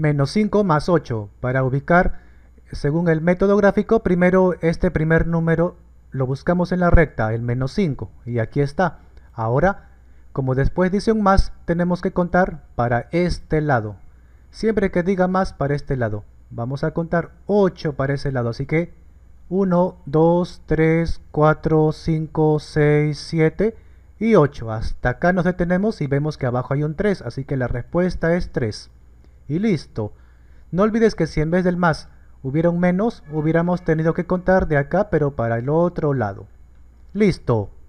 menos 5 más 8 para ubicar según el método gráfico primero este primer número lo buscamos en la recta el menos 5 y aquí está ahora como después dice un más tenemos que contar para este lado siempre que diga más para este lado vamos a contar 8 para ese lado así que 1, 2, 3, 4, 5, 6, 7 y 8 hasta acá nos detenemos y vemos que abajo hay un 3 así que la respuesta es 3 y listo. No olvides que si en vez del más hubiera un menos, hubiéramos tenido que contar de acá pero para el otro lado. Listo.